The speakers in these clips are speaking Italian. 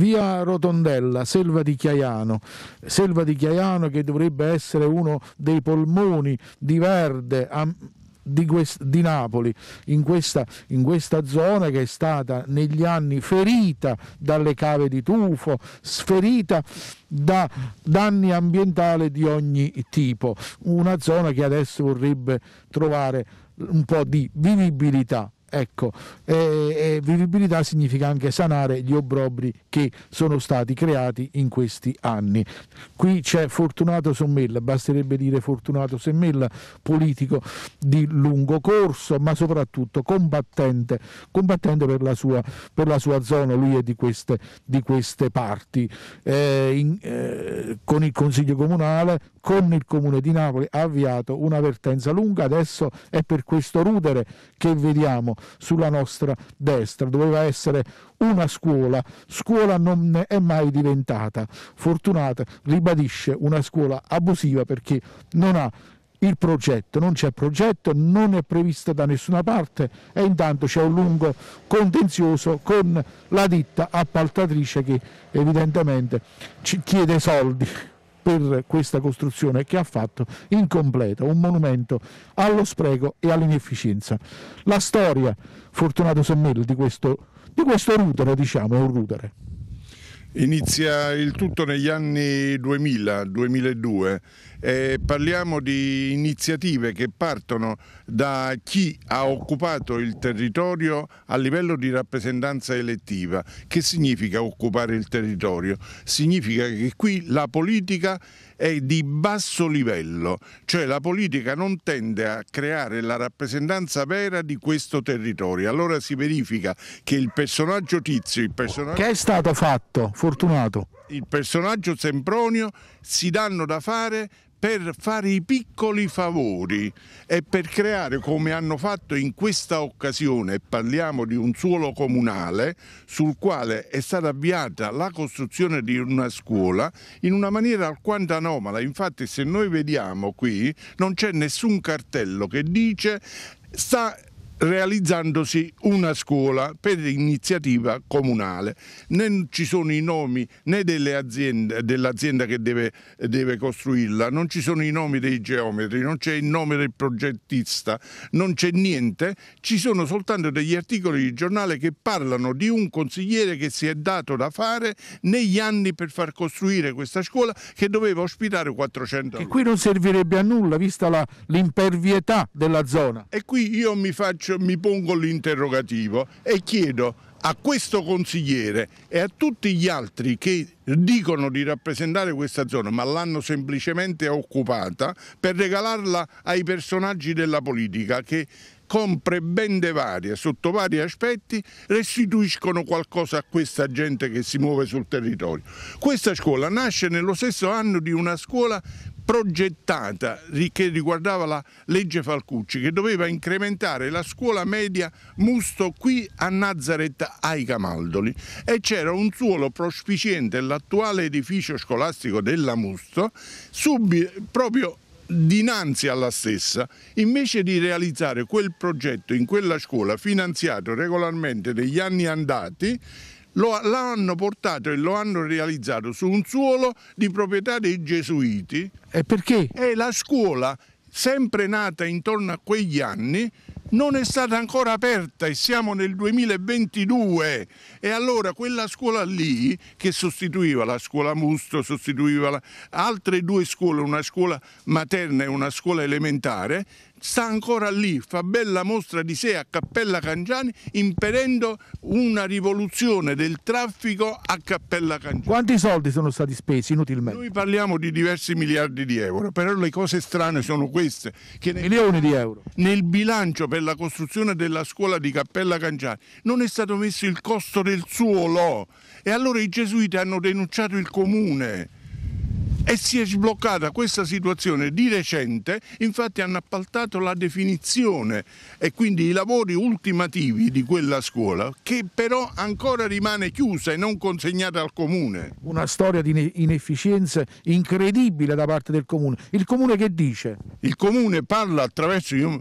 via Rotondella, Selva di Chiaiano, Selva di Chiaiano che dovrebbe essere uno dei polmoni di verde di, di Napoli, in questa, in questa zona che è stata negli anni ferita dalle cave di tufo, sferita da danni ambientali di ogni tipo, una zona che adesso vorrebbe trovare un po' di vivibilità. Ecco, e, e vivibilità significa anche sanare gli obbrobri che sono stati creati in questi anni. Qui c'è Fortunato Sommella, basterebbe dire Fortunato Sommella, politico di lungo corso, ma soprattutto combattente, combattente per, la sua, per la sua zona, lui è di queste, di queste parti. Eh, in, eh, con il Consiglio Comunale con il Comune di Napoli ha avviato una vertenza lunga, adesso è per questo rudere che vediamo sulla nostra destra, doveva essere una scuola, scuola non è mai diventata, fortunata ribadisce una scuola abusiva perché non ha il progetto, non c'è progetto, non è prevista da nessuna parte e intanto c'è un lungo contenzioso con la ditta appaltatrice che evidentemente ci chiede soldi per questa costruzione che ha fatto incompleta, un monumento allo spreco e all'inefficienza. La storia, Fortunato Semmel, di questo, di questo rudere, diciamo, è un rudere. Inizia il tutto negli anni 2000-2002 e parliamo di iniziative che partono da chi ha occupato il territorio a livello di rappresentanza elettiva. Che significa occupare il territorio? Significa che qui la politica è di basso livello, cioè la politica non tende a creare la rappresentanza vera di questo territorio. Allora si verifica che il personaggio tizio, il personaggio... Che è stato fatto? Fortunato. Il personaggio Sempronio si danno da fare per fare i piccoli favori e per creare, come hanno fatto in questa occasione, parliamo di un suolo comunale sul quale è stata avviata la costruzione di una scuola in una maniera alquanto anomala. Infatti se noi vediamo qui non c'è nessun cartello che dice sta realizzandosi una scuola per iniziativa comunale. Non ci sono i nomi né dell'azienda che deve, deve, costruirla, non ci sono i nomi dei geometri, non c'è il nome del progettista, non c'è niente, ci sono soltanto degli articoli di giornale che parlano di un consigliere che si è dato da fare negli anni per far costruire questa scuola che doveva ospitare 400 anni. E qui non servirebbe a nulla vista l'impervietà della zona. E qui io mi faccio faccio, mi pongo l'interrogativo e chiedo a questo consigliere e a tutti gli altri che dicono di rappresentare questa zona ma l'hanno semplicemente occupata per regalarla ai personaggi della politica che compre bende varie sotto vari aspetti restituiscono qualcosa a questa gente che si muove sul territorio. Questa scuola nasce nello stesso anno di una scuola progettata che riguardava la legge Falcucci che doveva incrementare la scuola media Musto qui a Nazareth ai Camaldoli e c'era un suolo prospiciente l'attuale edificio scolastico della Musto subi, proprio dinanzi alla stessa, invece di realizzare quel progetto in quella scuola finanziato regolarmente negli anni andati, lo, lo hanno portato e lo hanno realizzato su un suolo di proprietà dei gesuiti. E perché? E la scuola, sempre nata intorno a quegli anni, non è stata ancora aperta e siamo nel 2022 e allora quella scuola lì che sostituiva la scuola Musto, sostituiva la... altre due scuole, una scuola materna e una scuola elementare, sta ancora lì, fa bella mostra di sé a Cappella Cangiani, impedendo una rivoluzione del traffico a Cappella Cangiani. Quanti soldi sono stati spesi inutilmente? Noi parliamo di diversi miliardi di euro, però le cose strane sono queste. Che nel, Milioni di euro. Nel bilancio per la costruzione della scuola di Cappella Cangiani non è stato messo il costo del suolo e allora i gesuiti hanno denunciato il comune e si è sbloccata questa situazione di recente, infatti hanno appaltato la definizione e quindi i lavori ultimativi di quella scuola che però ancora rimane chiusa e non consegnata al comune. Una storia di inefficienza incredibile da parte del comune. Il comune che dice? Il comune parla attraverso... Io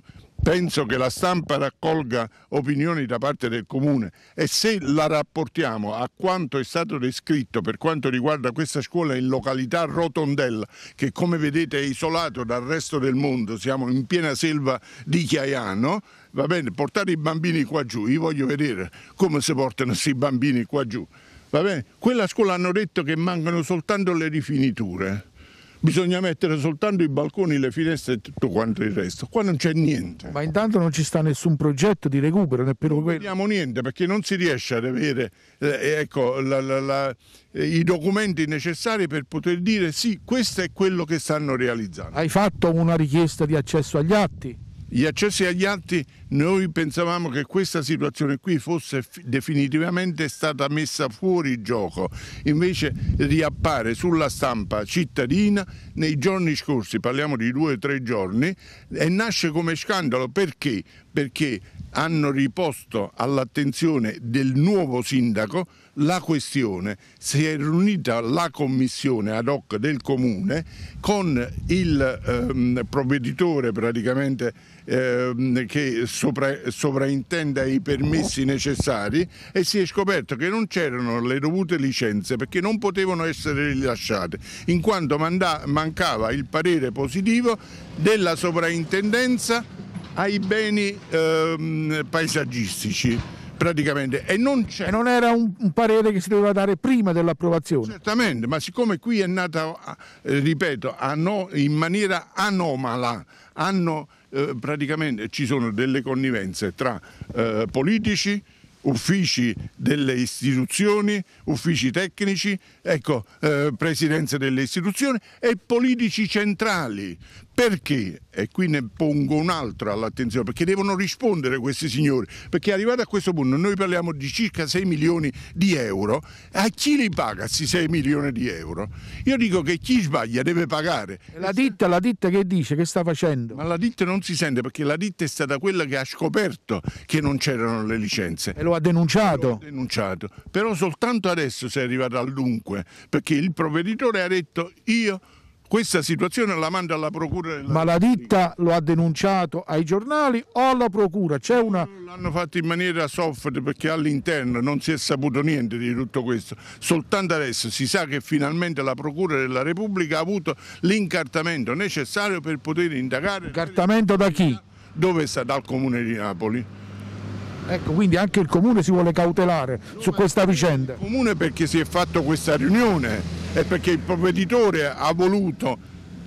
penso che la stampa raccolga opinioni da parte del comune e se la rapportiamo a quanto è stato descritto per quanto riguarda questa scuola in località Rotondella che come vedete è isolato dal resto del mondo, siamo in piena selva di Chiaiano, va bene, portare i bambini qua giù, io voglio vedere come si portano questi bambini qua giù, va bene, quella scuola hanno detto che mancano soltanto le rifiniture bisogna mettere soltanto i balconi, le finestre e tutto quanto il resto. Qua non c'è niente. Ma intanto non ci sta nessun progetto di recupero, neppure non quello. Non niente perché non si riesce ad avere eh, eh ecco, la, la, la, eh, i documenti necessari per poter dire sì, questo è quello che stanno realizzando. Hai fatto una richiesta di accesso agli atti? Gli accessi agli atti, noi pensavamo che questa situazione qui fosse definitivamente stata messa fuori gioco, invece riappare sulla stampa cittadina nei giorni scorsi, parliamo di due o tre giorni, e nasce come scandalo perché? Perché hanno riposto all'attenzione del nuovo sindaco la questione. Si è riunita la commissione ad hoc del comune con il ehm, provveditore praticamente Ehm, che sopra, sovraintenda i permessi necessari e si è scoperto che non c'erano le dovute licenze perché non potevano essere rilasciate in quanto manda, mancava il parere positivo della sovrintendenza ai beni ehm, paesaggistici praticamente e non c'è. E non era un, un, parere che si doveva dare prima dell'approvazione. Certamente, ma siccome qui è nata, eh, ripeto, ano, in maniera anomala, hanno, eh, praticamente ci sono delle connivenze tra eh, politici, uffici delle istituzioni, uffici tecnici, ecco, eh, presidenze delle istituzioni e politici centrali, perché? E qui ne pongo un'altra all'attenzione, perché devono rispondere questi signori, perché arrivati a questo punto noi parliamo di circa 6 milioni di euro, a chi li paga questi 6 milioni di euro? Io dico che chi sbaglia deve pagare. La ditta, la ditta che dice, che sta facendo? Ma la ditta non si sente perché la ditta è stata quella che ha scoperto che non c'erano le licenze. E lo ha denunciato. Lo ha denunciato, però soltanto adesso si è arrivato al dunque, perché il provveditore ha detto io questa situazione la manda alla procura della ma la ditta lo ha denunciato ai giornali o alla procura c'è una l'hanno fatto in maniera soft perché all'interno non si è saputo niente di tutto questo soltanto adesso si sa che finalmente la procura della Repubblica ha avuto l'incartamento necessario per poter indagare incartamento da chi? dove sta dal comune di Napoli Ecco, quindi anche il comune si vuole cautelare dove su questa vicenda. Il comune perché si è fatto questa riunione, è perché il provveditore ha voluto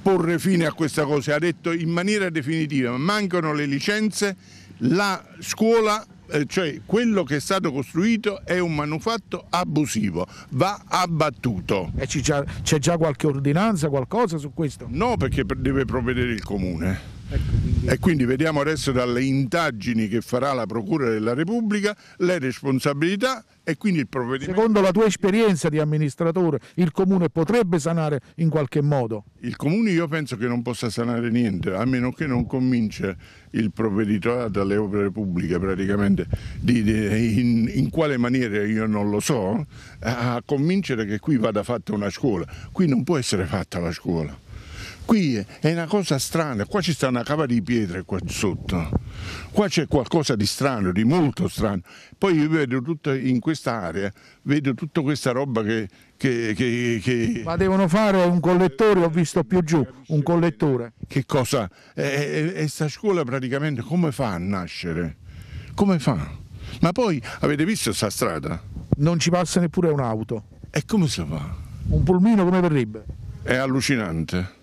porre fine a questa cosa, ha detto in maniera definitiva mancano le licenze, la scuola eh, cioè quello che è stato costruito è un manufatto abusivo, va abbattuto. E c'è già, già qualche ordinanza, qualcosa su questo? No, perché deve provvedere il comune. E quindi vediamo adesso dalle indagini che farà la Procura della Repubblica le responsabilità e quindi il provvedimento... Secondo la tua esperienza di amministratore, il Comune potrebbe sanare in qualche modo? Il Comune io penso che non possa sanare niente, a meno che non convince il provveditorato dalle opere pubbliche praticamente, di, di, in, in, quale maniera io non lo so, a convincere che qui vada fatta una scuola. Qui non può essere fatta la scuola. Qui è una cosa strana, qua ci sta una cava di pietre qua sotto, qua c'è qualcosa di strano, di molto strano. Poi io vedo tutta in quest'area, vedo tutta questa roba che, che, che, che, Ma devono fare un collettore, ho visto più giù, un collettore. Che cosa? E, eh, e, eh, eh, sta scuola praticamente come fa a nascere? Come fa? Ma poi avete visto questa strada? Non ci passa neppure un'auto. E come si fa? Un pulmino come verrebbe? È allucinante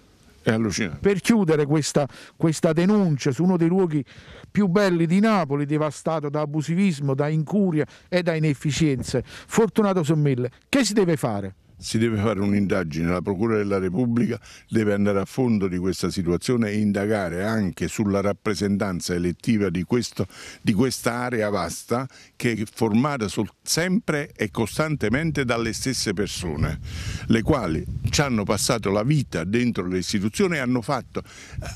per chiudere questa, questa, denuncia su uno dei luoghi più belli di Napoli, devastato da abusivismo, da incuria e da inefficienze. Fortunato Sommille, che si deve fare? si deve fare un'indagine, la Procura della Repubblica deve andare a fondo di questa situazione e indagare anche sulla rappresentanza elettiva di, questo, di questa area vasta che è formata sol, sempre e costantemente dalle stesse persone, le quali ci hanno passato la vita dentro le istituzioni e hanno, fatto,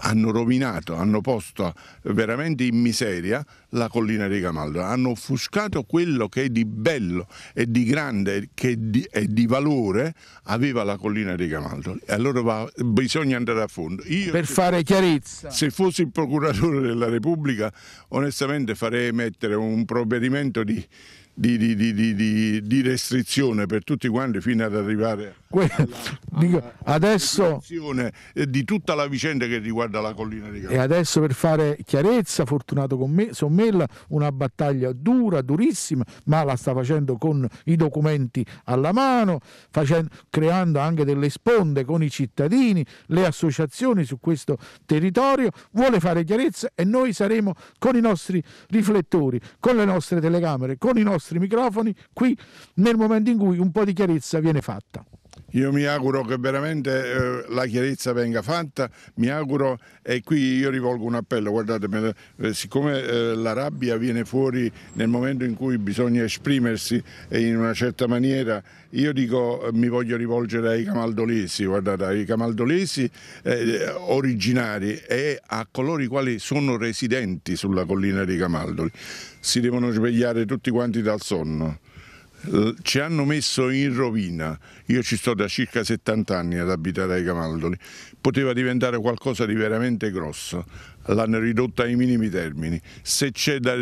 hanno rovinato, hanno posto veramente in miseria la collina di Camaldo, hanno offuscato quello che è di bello e di grande, che di, è di valore Ligure aveva la collina dei Camaldoli. Allora va, bisogna andare a fondo. Io, per fare chiarezza. Se fossi il procuratore della Repubblica, onestamente farei emettere un provvedimento di, di, di, di restrizione per tutti quanti fino ad arrivare alla, alla, alla adesso eh, di tutta la vicenda che riguarda la collina di Capua. E adesso per fare chiarezza, Fortunato con me, Sommella una battaglia dura, durissima, ma la sta facendo con i documenti alla mano, facendo, creando anche delle sponde con i cittadini, le associazioni su questo territorio, vuole fare chiarezza e noi saremo con i nostri riflettori, con le nostre telecamere, con i nostri microfoni qui nel momento in cui un po' di chiarezza viene fatta. Io mi auguro che veramente eh, la chiarezza venga fatta, mi auguro e qui io rivolgo un appello, guardate, eh, siccome eh, la rabbia viene fuori nel momento in cui bisogna esprimersi in una certa maniera, io dico eh, mi voglio rivolgere ai camaldolesi, guardate, ai camaldolesi eh, originari e a coloro i quali sono residenti sulla collina dei Camaldoli. Si devono svegliare tutti quanti dal sonno ci hanno messo in rovina. Io ci sto da circa 70 anni ad abitare ai Camaldoli, poteva diventare qualcosa di veramente grosso l'hanno ridotta ai minimi termini. Se c'è da,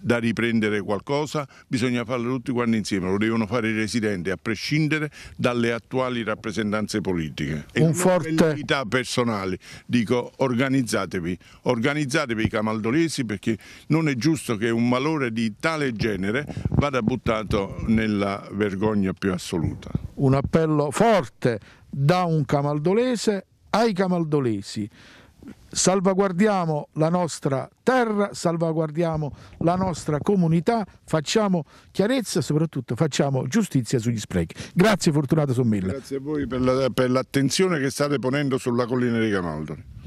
da, riprendere qualcosa bisogna farlo tutti quanti insieme, lo devono fare i residenti a prescindere dalle attuali rappresentanze politiche. E Un forte... personali, dico organizzatevi, organizzatevi i camaldolesi perché non è giusto che un valore di tale genere vada buttato nella vergogna più assoluta. Un appello forte da un camaldolese ai camaldolesi salvaguardiamo la nostra terra, salvaguardiamo la nostra comunità, facciamo chiarezza e soprattutto facciamo giustizia sugli sprechi. Grazie Fortunato Sommilla. Grazie a voi per, l'attenzione che state ponendo sulla collina di Camaldoli.